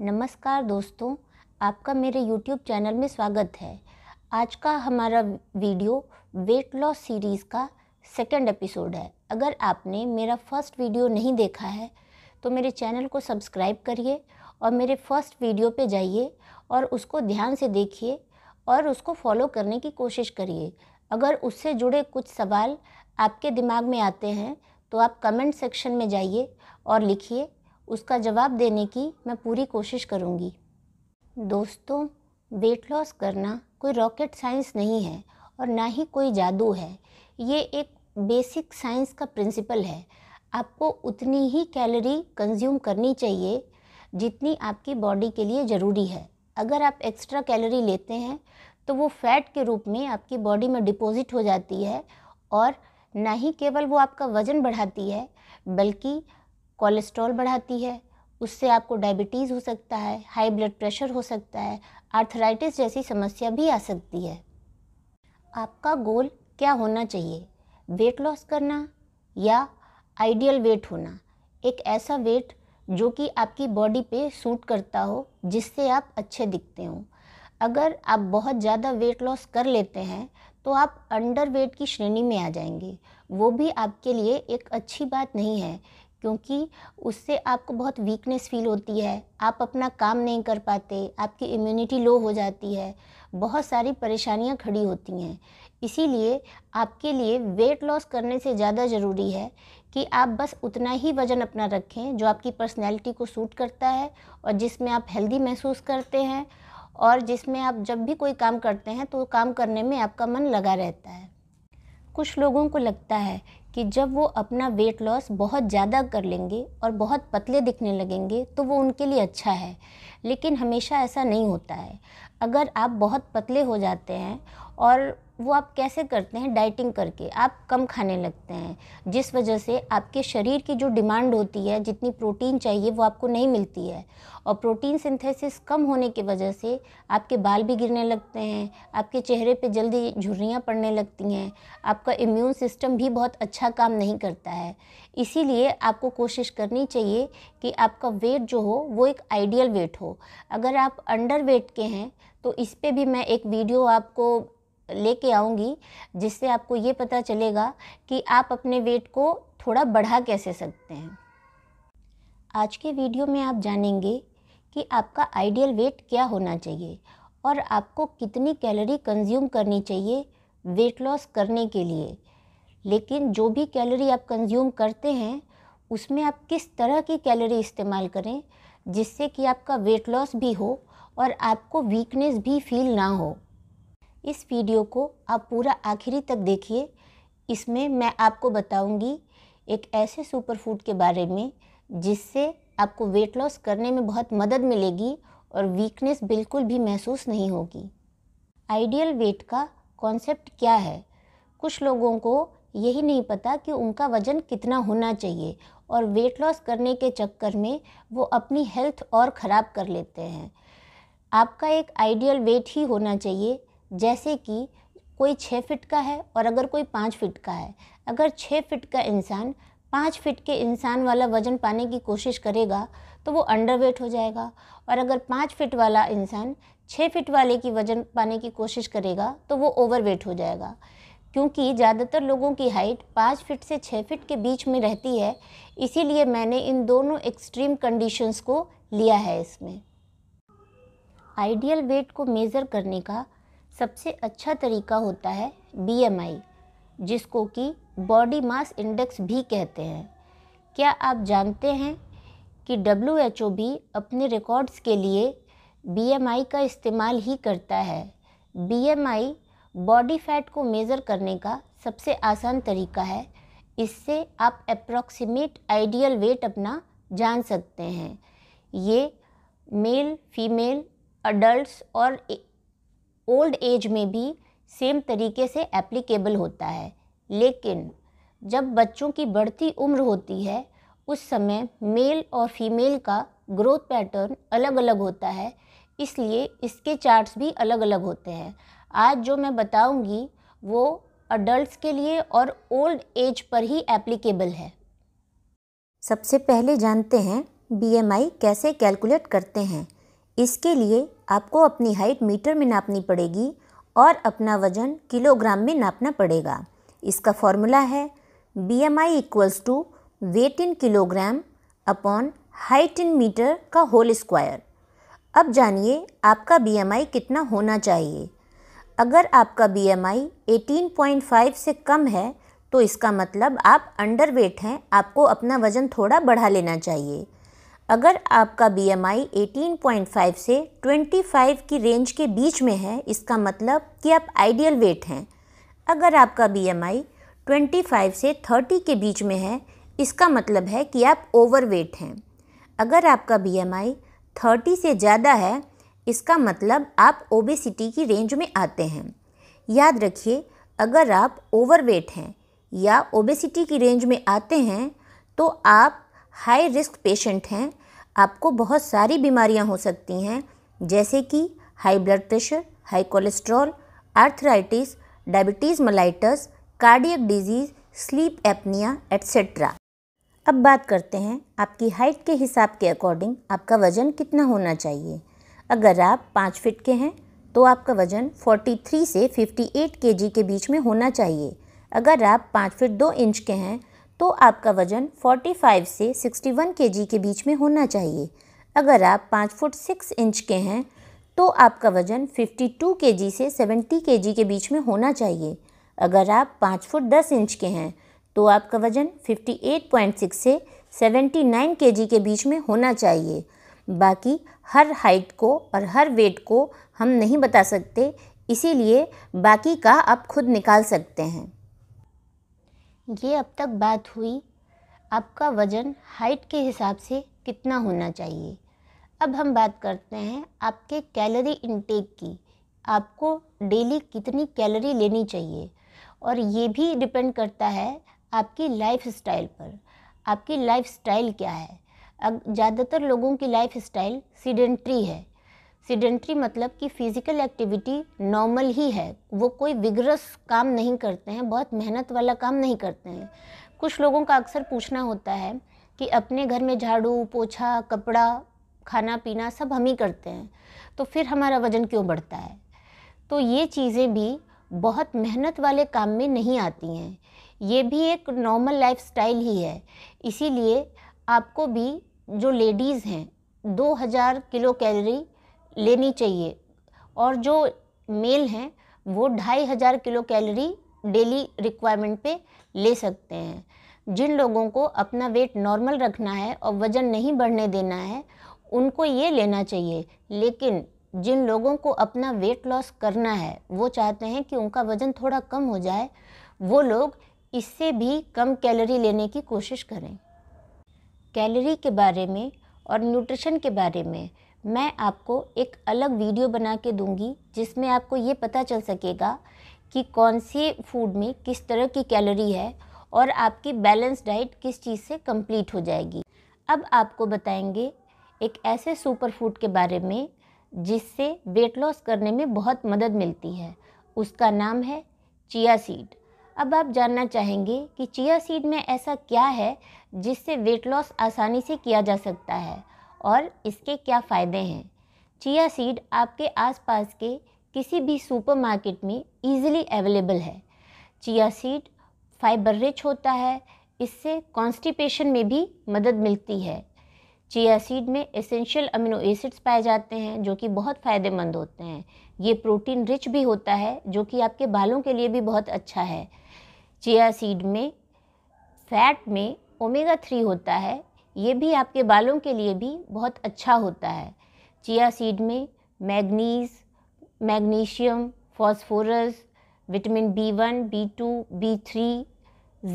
नमस्कार दोस्तों आपका मेरे YouTube चैनल में स्वागत है आज का हमारा वीडियो वेट लॉस सीरीज़ का सेकंड एपिसोड है अगर आपने मेरा फर्स्ट वीडियो नहीं देखा है तो मेरे चैनल को सब्सक्राइब करिए और मेरे फर्स्ट वीडियो पे जाइए और उसको ध्यान से देखिए और उसको फॉलो करने की कोशिश करिए अगर उससे जुड़े कुछ सवाल आपके दिमाग में आते हैं तो आप कमेंट सेक्शन में जाइए और लिखिए उसका जवाब देने की मैं पूरी कोशिश करूँगी दोस्तों वेट लॉस करना कोई रॉकेट साइंस नहीं है और ना ही कोई जादू है ये एक बेसिक साइंस का प्रिंसिपल है आपको उतनी ही कैलोरी कंज्यूम करनी चाहिए जितनी आपकी बॉडी के लिए ज़रूरी है अगर आप एक्स्ट्रा कैलोरी लेते हैं तो वो फैट के रूप में आपकी बॉडी में डिपॉजिट हो जाती है और ना ही केवल वो आपका वज़न बढ़ाती है बल्कि कोलेस्ट्रॉल बढ़ाती है उससे आपको डायबिटीज़ हो सकता है हाई ब्लड प्रेशर हो सकता है आर्थराइटिस जैसी समस्या भी आ सकती है आपका गोल क्या होना चाहिए वेट लॉस करना या आइडियल वेट होना एक ऐसा वेट जो कि आपकी बॉडी पे सूट करता हो जिससे आप अच्छे दिखते हो अगर आप बहुत ज़्यादा वेट लॉस कर लेते हैं तो आप अंडर वेट की श्रेणी में आ जाएंगे वो भी आपके लिए एक अच्छी बात नहीं है क्योंकि उससे आपको बहुत वीकनेस फील होती है आप अपना काम नहीं कर पाते आपकी इम्यूनिटी लो हो जाती है बहुत सारी परेशानियां खड़ी होती हैं इसीलिए आपके लिए वेट लॉस करने से ज़्यादा ज़रूरी है कि आप बस उतना ही वज़न अपना रखें जो आपकी पर्सनैलिटी को सूट करता है और जिसमें आप हेल्दी महसूस करते हैं और जिसमें आप जब भी कोई काम करते हैं तो काम करने में आपका मन लगा रहता है कुछ लोगों को लगता है कि जब वो अपना वेट लॉस बहुत ज़्यादा कर लेंगे और बहुत पतले दिखने लगेंगे तो वो उनके लिए अच्छा है लेकिन हमेशा ऐसा नहीं होता है अगर आप बहुत पतले हो जाते हैं और वो आप कैसे करते हैं डाइटिंग करके आप कम खाने लगते हैं जिस वजह से आपके शरीर की जो डिमांड होती है जितनी प्रोटीन चाहिए वो आपको नहीं मिलती है और प्रोटीन सिंथेसिस कम होने की वजह से आपके बाल भी गिरने लगते हैं आपके चेहरे पे जल्दी झुर्रियाँ पड़ने लगती हैं आपका इम्यून सिस्टम भी बहुत अच्छा काम नहीं करता है इसीलिए आपको कोशिश करनी चाहिए कि आपका वेट जो हो वो एक आइडियल वेट हो अगर आप अंडर वेट के हैं तो इस पर भी मैं एक वीडियो आपको लेके आऊँगी जिससे आपको ये पता चलेगा कि आप अपने वेट को थोड़ा बढ़ा कैसे सकते हैं आज के वीडियो में आप जानेंगे कि आपका आइडियल वेट क्या होना चाहिए और आपको कितनी कैलोरी कंज्यूम करनी चाहिए वेट लॉस करने के लिए लेकिन जो भी कैलोरी आप कंज्यूम करते हैं उसमें आप किस तरह की कैलोरी इस्तेमाल करें जिससे कि आपका वेट लॉस भी हो और आपको वीकनेस भी फील ना हो इस वीडियो को आप पूरा आखिरी तक देखिए इसमें मैं आपको बताऊंगी एक ऐसे सुपर फूड के बारे में जिससे आपको वेट लॉस करने में बहुत मदद मिलेगी और वीकनेस बिल्कुल भी महसूस नहीं होगी आइडियल वेट का कॉन्सेप्ट क्या है कुछ लोगों को यही नहीं पता कि उनका वज़न कितना होना चाहिए और वेट लॉस करने के चक्कर में वो अपनी हेल्थ और ख़राब कर लेते हैं आपका एक आइडियल वेट ही होना चाहिए जैसे कि कोई छः फिट का है और अगर कोई पाँच फिट का है अगर छः फिट का इंसान पाँच फिट के इंसान वाला वजन पाने की कोशिश करेगा तो वो अंडरवेट हो जाएगा और अगर पाँच फिट वाला इंसान छः फिट वाले की वजन पाने की कोशिश करेगा तो वो ओवरवेट हो जाएगा क्योंकि ज़्यादातर लोगों की हाइट पाँच फिट से छः फिट के बीच में रहती है इसीलिए मैंने इन दोनों एक्सट्रीम कंडीशंस को लिया है इसमें आइडियल वेट को मेज़र करने का सबसे अच्छा तरीका होता है बीएमआई जिसको कि बॉडी मास इंडेक्स भी कहते हैं क्या आप जानते हैं कि डब्ल्यू एच ओ भी अपने रिकॉर्ड्स के लिए आई का इस्तेमाल ही करता है आई बॉडी फैट को मेज़र करने का सबसे आसान तरीका है इससे आप अप्रॉक्सीमेट आइडियल वेट अपना जान सकते हैं ये मेल फीमेल अडल्ट और ओल्ड एज में भी सेम तरीके से एप्लीकेबल होता है लेकिन जब बच्चों की बढ़ती उम्र होती है उस समय मेल और फीमेल का ग्रोथ पैटर्न अलग अलग होता है इसलिए इसके चार्ट्स भी अलग अलग होते हैं आज जो मैं बताऊंगी वो अडल्ट के लिए और ओल्ड एज पर ही एप्लीकेबल है सबसे पहले जानते हैं बीएमआई कैसे कैलकुलेट करते हैं इसके लिए आपको अपनी हाइट मीटर में नापनी पड़ेगी और अपना वज़न किलोग्राम में नापना पड़ेगा इसका फॉर्मूला है B M I equals to weight in kilogram upon height in meter का होल स्क्वायर अब जानिए आपका बी एम आई कितना होना चाहिए अगर आपका B M I eighteen point five से कम है तो इसका मतलब आप अंडर वेट हैं आपको अपना वज़न थोड़ा बढ़ा लेना चाहिए अगर आपका B M I eighteen point five से ट्वेंटी फाइव की रेंज के बीच में है इसका मतलब कि आप आइडियल वेट हैं अगर आपका B M I twenty five से थर्टी के बीच में है इसका मतलब है कि आप ओवर वेट हैं अगर आपका बी एम आई थर्टी से ज़्यादा है इसका मतलब आप ओबेसिटी की रेंज में आते हैं याद रखिए अगर आप ओवर वेट हैं या ओबेसिटी की रेंज में आते हैं तो आप हाई रिस्क पेशेंट हैं आपको बहुत सारी बीमारियां हो सकती हैं जैसे कि high blood pressure high cholesterol arthritis diabetes mellitus cardiac disease sleep apnea etcetera अब बात करते हैं आपकी हाइट के हिसाब के अकॉर्डिंग आपका वज़न कितना होना चाहिए अगर आप पाँच फिट के हैं तो आपका वज़न 43 से 58 केजी के बीच में होना चाहिए अगर आप पाँच फिट दो इंच के हैं तो आपका वज़न 45 से 61 केजी के बीच में होना चाहिए अगर आप पाँच फुट सिक्स इंच के हैं तो आपका वज़न 52 केजी से 70 केजी के बीच में होना चाहिए अगर आप पाँच फुट दस इंच के हैं तो आपका वज़न 58.6 से 79 केजी के बीच में होना चाहिए बाकी हर हाइट को और हर वेट को हम नहीं बता सकते इसीलिए बाकी का आप खुद निकाल सकते हैं ये अब तक बात हुई आपका वज़न हाइट के हिसाब से कितना होना चाहिए अब हम बात करते हैं आपके कैलोरी इनटेक की आपको डेली कितनी कैलोरी लेनी चाहिए और ये भी डिपेंड करता है आपकी लाइफ स्टाइल पर आपकी लाइफ स्टाइल क्या है अब ज़्यादातर लोगों की लाइफ स्टाइल सीडेंट्री है सीडेंट्री मतलब कि फिज़िकल एक्टिविटी नॉर्मल ही है वो कोई विग्रस काम नहीं करते हैं बहुत मेहनत वाला काम नहीं करते हैं कुछ लोगों का अक्सर पूछना होता है कि अपने घर में झाड़ू पोछा कपड़ा खाना पीना सब हम ही करते हैं तो फिर हमारा वज़न क्यों बढ़ता है तो ये चीज़ें भी बहुत मेहनत वाले काम में नहीं आती हैं ये भी एक नॉर्मल लाइफ स्टाइल ही है इसीलिए आपको भी जो लेडीज़ हैं 2000 किलो कैलोरी लेनी चाहिए और जो मेल हैं वो ढाई हज़ार किलो कैलोरी डेली रिक्वायरमेंट पे ले सकते हैं जिन लोगों को अपना वेट नॉर्मल रखना है और वज़न नहीं बढ़ने देना है उनको ये लेना चाहिए लेकिन जिन लोगों को अपना वेट लॉस करना है वो चाहते हैं कि उनका वज़न थोड़ा कम हो जाए वो लोग इससे भी कम कैलोरी लेने की कोशिश करें कैलोरी के बारे में और न्यूट्रिशन के बारे में मैं आपको एक अलग वीडियो बना के दूंगी जिसमें आपको ये पता चल सकेगा कि कौन से फूड में किस तरह की कैलोरी है और आपकी बैलेंस डाइट किस चीज़ से कंप्लीट हो जाएगी अब आपको बताएंगे एक ऐसे सुपर फूड के बारे में जिससे वेट लॉस करने में बहुत मदद मिलती है उसका नाम है चिया सीड अब आप जानना चाहेंगे कि चिया सीड में ऐसा क्या है जिससे वेट लॉस आसानी से किया जा सकता है और इसके क्या फ़ायदे हैं चिया सीड आपके आसपास के किसी भी सुपरमार्केट में इजीली अवेलेबल है चिया सीड फाइबर रिच होता है इससे कॉन्स्टिपेशन में भी मदद मिलती है चिया सीड में एसेंशियल अमीनो एसिड्स पाए जाते हैं जो कि बहुत फ़ायदेमंद होते हैं ये प्रोटीन रिच भी होता है जो कि आपके बालों के लिए भी बहुत अच्छा है चिया सीड में फैट में ओमेगा थ्री होता है ये भी आपके बालों के लिए भी बहुत अच्छा होता है चिया सीड में manganese magnesium phosphorus vitamin B one B two B three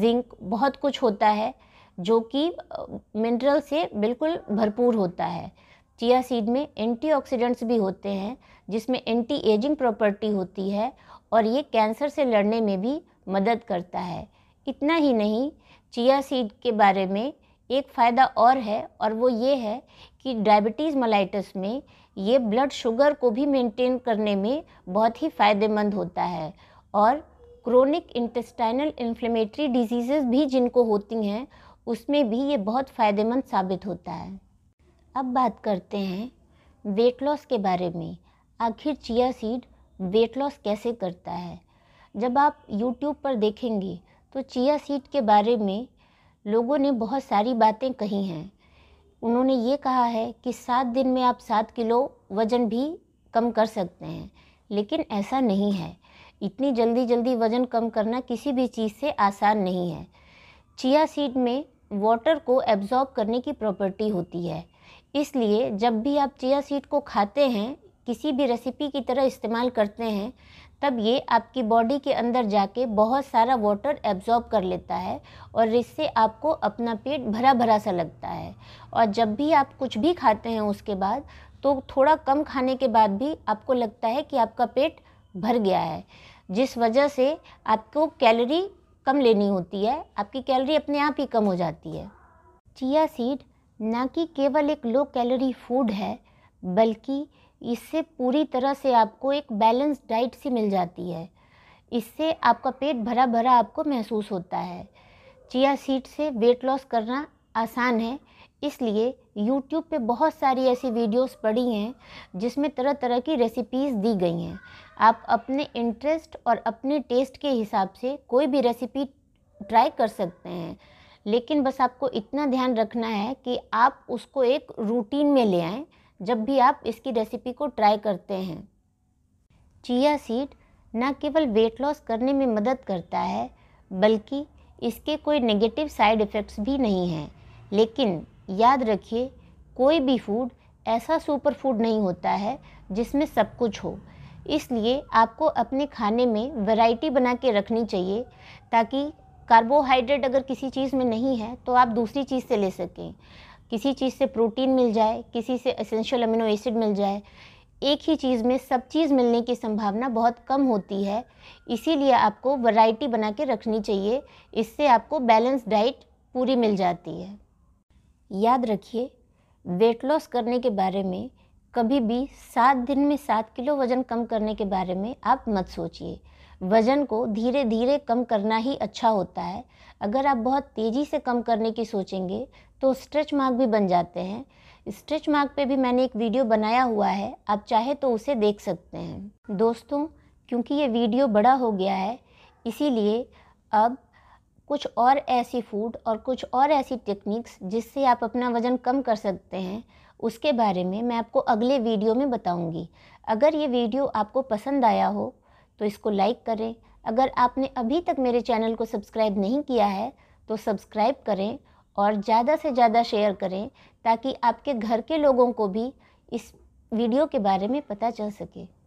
zinc बहुत कुछ होता है जो कि मिनरल से बिल्कुल भरपूर होता है चिया सीड में एंटीऑक्सीडेंट्स भी होते हैं जिसमें एंटी एजिंग प्रॉपर्टी होती है और ये कैंसर से लड़ने में भी मदद करता है इतना ही नहीं चिया सीड के बारे में एक फ़ायदा और है और वो ये है कि डायबिटीज़ मलाइटस में ये ब्लड शुगर को भी मेंटेन करने में बहुत ही फ़ायदेमंद होता है और क्रोनिक इंटेस्टाइनल इन्फ्लेमेटरी डिजीज़ भी जिनको होती हैं उसमें भी ये बहुत फ़ायदेमंद साबित होता है अब बात करते हैं वेट लॉस के बारे में आखिर चिया सीड वेट लॉस कैसे करता है जब आप यूट्यूब पर देखेंगे तो चिया सीड के बारे में लोगों ने बहुत सारी बातें कही हैं उन्होंने ये कहा है कि सात दिन में आप सात किलो वज़न भी कम कर सकते हैं लेकिन ऐसा नहीं है इतनी जल्दी जल्दी वज़न कम करना किसी भी चीज़ से आसान नहीं है चिया सीड में वाटर को एब्जॉर्ब करने की प्रॉपर्टी होती है इसलिए जब भी आप चिया सीड को खाते हैं किसी भी रेसिपी की तरह इस्तेमाल करते हैं तब ये आपकी बॉडी के अंदर जाके बहुत सारा वाटर एब्जॉर्ब कर लेता है और इससे आपको अपना पेट भरा भरा सा लगता है और जब भी आप कुछ भी खाते हैं उसके बाद तो थोड़ा कम खाने के बाद भी आपको लगता है कि आपका पेट भर गया है जिस वजह से आपको कैलोरी कम लेनी होती है आपकी कैलोरी अपने आप ही कम हो जाती है चिया सीड ना कि केवल एक लो कैलोरी फूड है बल्कि इससे पूरी तरह से आपको एक बैलेंस डाइट सी मिल जाती है इससे आपका पेट भरा भरा आपको महसूस होता है चिया सीड से वेट लॉस करना आसान है इसलिए यूट्यूब पे बहुत सारी ऐसी वीडियोस पड़ी हैं जिसमें तरह तरह की रेसिपीज़ दी गई हैं आप अपने इंटरेस्ट और अपने टेस्ट के हिसाब से कोई भी रेसिपी ट्राई कर सकते हैं लेकिन बस आपको इतना ध्यान रखना है कि आप उसको एक रूटीन में ले आएँ जब भी आप इसकी रेसिपी को ट्राई करते हैं चिया सीड न केवल वेट लॉस करने में मदद करता है बल्कि इसके कोई नेगेटिव साइड इफ़ेक्ट्स भी नहीं हैं लेकिन याद रखिए कोई भी फूड ऐसा सुपर फूड नहीं होता है जिसमें सब कुछ हो इसलिए आपको अपने खाने में वैरायटी बना के रखनी चाहिए ताकि कार्बोहाइड्रेट अगर किसी चीज़ में नहीं है तो आप दूसरी चीज़ से ले सकें किसी चीज़ से प्रोटीन मिल जाए किसी से एसेंशियल अमीनो एसिड मिल जाए एक ही चीज़ में सब चीज़ मिलने की संभावना बहुत कम होती है इसीलिए आपको वैरायटी बना के रखनी चाहिए इससे आपको बैलेंस डाइट पूरी मिल जाती है याद रखिए वेट लॉस करने के बारे में कभी भी सात दिन में सात किलो वज़न कम करने के बारे में आप मत सोचिए वज़न को धीरे धीरे कम करना ही अच्छा होता है अगर आप बहुत तेज़ी से कम करने की सोचेंगे तो स्ट्रेच मार्क भी बन जाते हैं स्ट्रेच मार्क पे भी मैंने एक वीडियो बनाया हुआ है आप चाहे तो उसे देख सकते हैं दोस्तों क्योंकि ये वीडियो बड़ा हो गया है इसीलिए अब कुछ और ऐसी फूड और कुछ और ऐसी टेक्निक्स जिससे आप अपना वज़न कम कर सकते हैं उसके बारे में मैं आपको अगले वीडियो में बताऊंगी। अगर ये वीडियो आपको पसंद आया हो तो इसको लाइक करें अगर आपने अभी तक मेरे चैनल को सब्सक्राइब नहीं किया है तो सब्सक्राइब करें और ज़्यादा से ज़्यादा शेयर करें ताकि आपके घर के लोगों को भी इस वीडियो के बारे में पता चल सके